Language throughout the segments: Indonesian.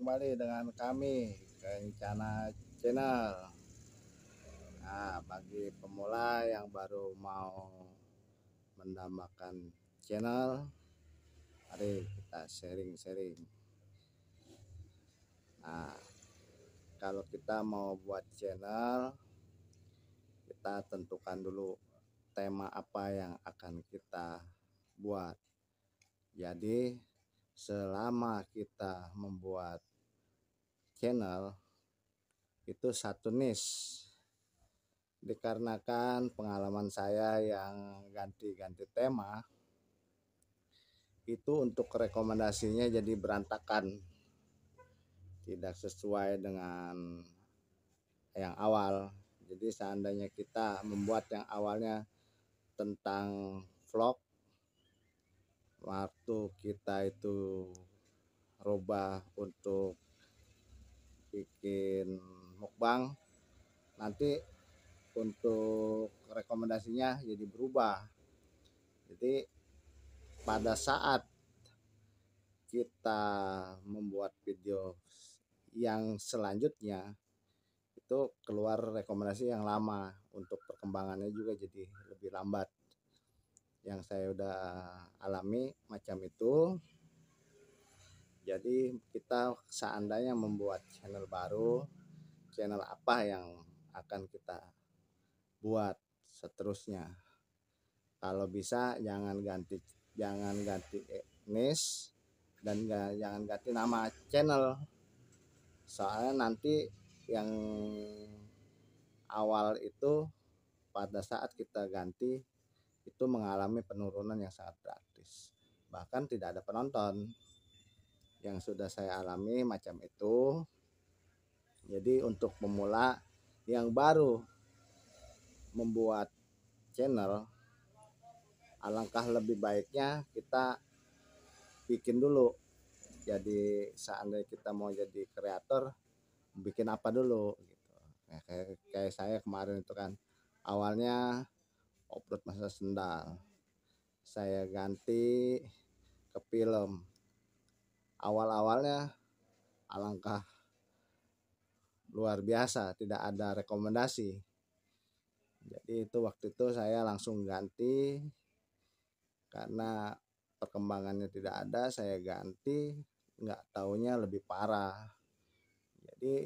kembali dengan kami Rencana Channel Nah bagi pemula yang baru mau menambahkan channel Mari kita sharing-sharing Nah kalau kita mau buat channel Kita tentukan dulu tema apa yang akan kita buat jadi selama kita membuat channel itu satu niche dikarenakan pengalaman saya yang ganti-ganti tema itu untuk rekomendasinya jadi berantakan tidak sesuai dengan yang awal jadi seandainya kita membuat yang awalnya tentang vlog waktu kita itu rubah untuk bikin mukbang nanti untuk rekomendasinya jadi berubah jadi pada saat kita membuat video yang selanjutnya itu keluar rekomendasi yang lama untuk perkembangannya juga jadi lebih lambat yang saya udah alami macam itu jadi kita seandainya membuat channel baru channel apa yang akan kita buat seterusnya kalau bisa jangan ganti jangan ganti niche dan gak, jangan ganti nama channel soalnya nanti yang awal itu pada saat kita ganti itu mengalami penurunan yang sangat drastis bahkan tidak ada penonton yang sudah saya alami macam itu. Jadi untuk pemula yang baru membuat channel alangkah lebih baiknya kita bikin dulu. Jadi seandainya kita mau jadi kreator bikin apa dulu gitu. Nah, kayak, kayak saya kemarin itu kan awalnya upload masa sendal. Saya ganti ke film awal-awalnya alangkah luar biasa tidak ada rekomendasi jadi itu waktu itu saya langsung ganti karena perkembangannya tidak ada saya ganti nggak taunya lebih parah jadi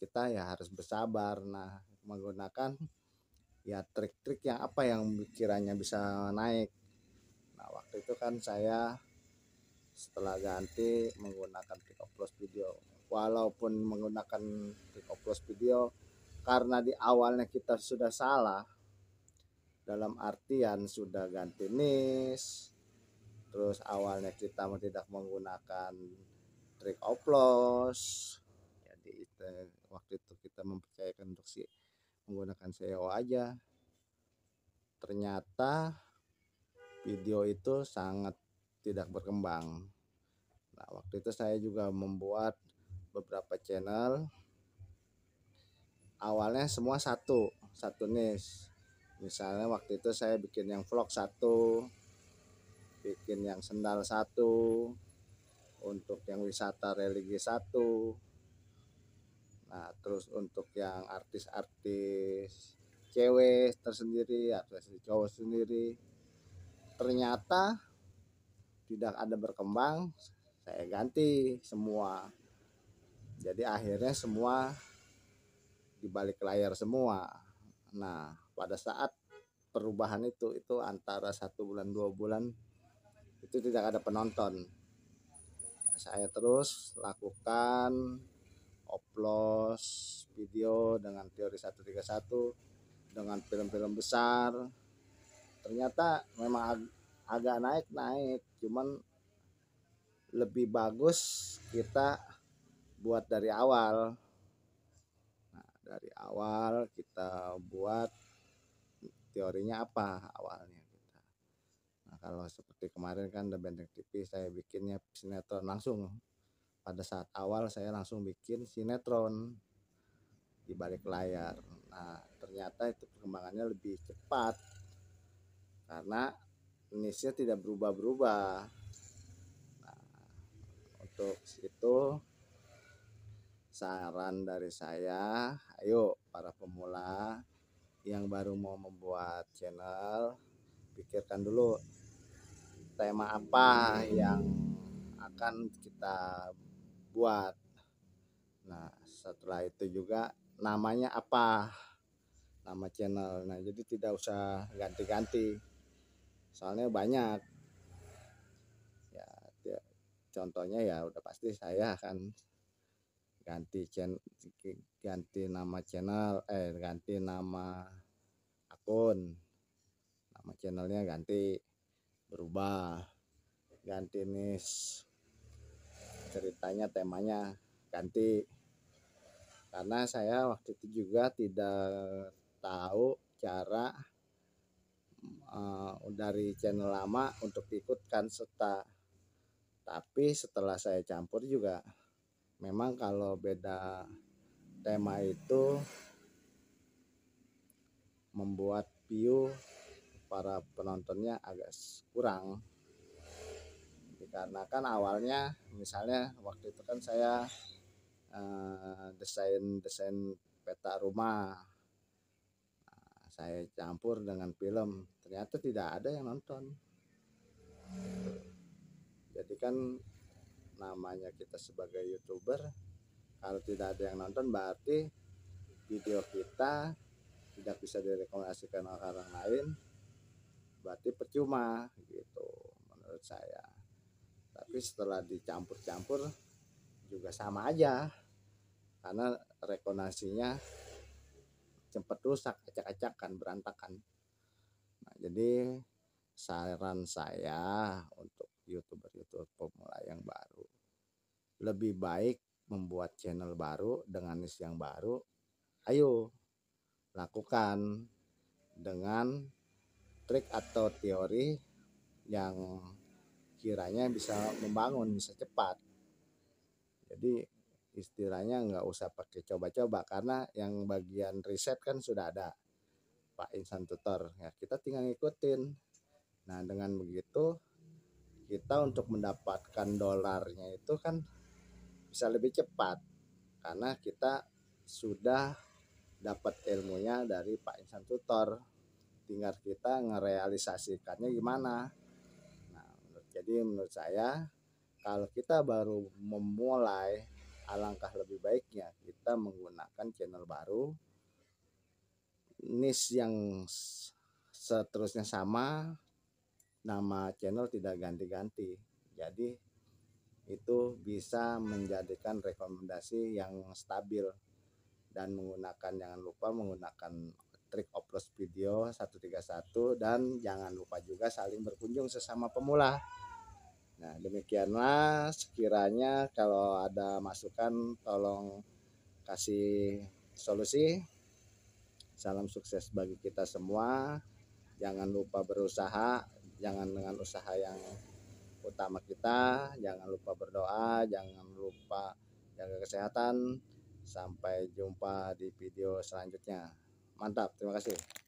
kita ya harus bersabar nah menggunakan ya trik-trik yang apa yang kiranya bisa naik nah waktu itu kan saya setelah ganti menggunakan tiktok plus video walaupun menggunakan tiktok plus video karena di awalnya kita sudah salah dalam artian sudah ganti nis terus awalnya kita tidak menggunakan trik oplos jadi itu, waktu itu kita mempercayakan untuk si menggunakan SEO aja ternyata video itu sangat tidak berkembang Nah, waktu itu saya juga membuat beberapa channel. Awalnya semua satu, satu niche. Misalnya waktu itu saya bikin yang vlog satu, bikin yang sendal satu, untuk yang wisata religi satu. Nah, terus untuk yang artis-artis cewek tersendiri, artis cowok sendiri. Ternyata tidak ada berkembang saya ganti semua jadi akhirnya semua dibalik layar semua nah pada saat perubahan itu itu antara satu bulan dua bulan itu tidak ada penonton saya terus lakukan oplos video dengan teori 131 dengan film-film besar ternyata memang ag agak naik naik cuman lebih bagus kita buat dari awal. Nah, dari awal kita buat teorinya apa awalnya kita. Nah, kalau seperti kemarin kan The Benteng TV saya bikinnya sinetron langsung. Pada saat awal saya langsung bikin sinetron di balik layar. Nah, ternyata itu perkembangannya lebih cepat karena nisnya tidak berubah-berubah untuk itu saran dari saya ayo para pemula yang baru mau membuat channel pikirkan dulu tema apa yang akan kita buat nah setelah itu juga namanya apa nama channel nah jadi tidak usah ganti-ganti soalnya banyak contohnya ya udah pasti saya akan ganti channel ganti nama channel eh ganti nama akun nama channelnya ganti berubah ganti nis ceritanya temanya ganti karena saya waktu itu juga tidak tahu cara uh, dari channel lama untuk ikutkan serta tapi setelah saya campur juga memang kalau beda tema itu membuat view para penontonnya agak kurang dikarenakan awalnya misalnya waktu itu kan saya eh, desain desain peta rumah nah, saya campur dengan film ternyata tidak ada yang nonton jadi kan namanya kita sebagai youtuber kalau tidak ada yang nonton berarti video kita tidak bisa direkomendasikan oleh orang lain berarti percuma gitu menurut saya tapi setelah dicampur-campur juga sama aja karena rekonasinya cepat rusak acak-acakan berantakan nah, jadi saran saya untuk youtuber-youtuber pemula yang baru. Lebih baik membuat channel baru dengan niche yang baru. Ayo lakukan dengan trik atau teori yang kiranya bisa membangun bisa cepat. Jadi istilahnya nggak usah pakai coba-coba karena yang bagian riset kan sudah ada Pak Insan Tutor ya kita tinggal ngikutin nah dengan begitu kita untuk mendapatkan dolarnya itu kan bisa lebih cepat karena kita sudah dapat ilmunya dari Pak Insan Tutor tinggal kita ngerealisasikannya gimana nah, jadi menurut saya kalau kita baru memulai alangkah lebih baiknya kita menggunakan channel baru niche yang seterusnya sama nama channel tidak ganti-ganti. Jadi itu bisa menjadikan rekomendasi yang stabil dan menggunakan jangan lupa menggunakan trik oplos video 131 dan jangan lupa juga saling berkunjung sesama pemula. Nah, demikianlah sekiranya kalau ada masukan tolong kasih solusi. Salam sukses bagi kita semua. Jangan lupa berusaha jangan dengan usaha yang utama kita jangan lupa berdoa jangan lupa jaga kesehatan sampai jumpa di video selanjutnya mantap terima kasih